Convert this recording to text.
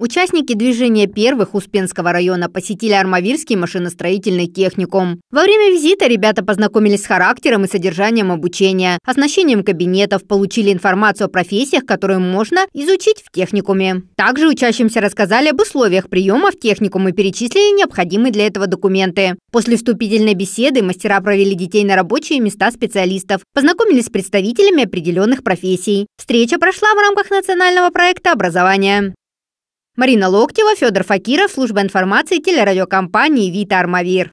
Участники движения первых Успенского района посетили Армавирский машиностроительный техникум. Во время визита ребята познакомились с характером и содержанием обучения, оснащением кабинетов, получили информацию о профессиях, которые можно изучить в техникуме. Также учащимся рассказали об условиях приема в техникум и перечислили необходимые для этого документы. После вступительной беседы мастера провели детей на рабочие места специалистов, познакомились с представителями определенных профессий. Встреча прошла в рамках национального проекта образования. Марина Локтева, Федор Факиров, служба информации телерадиокомпании «Вита Армавир».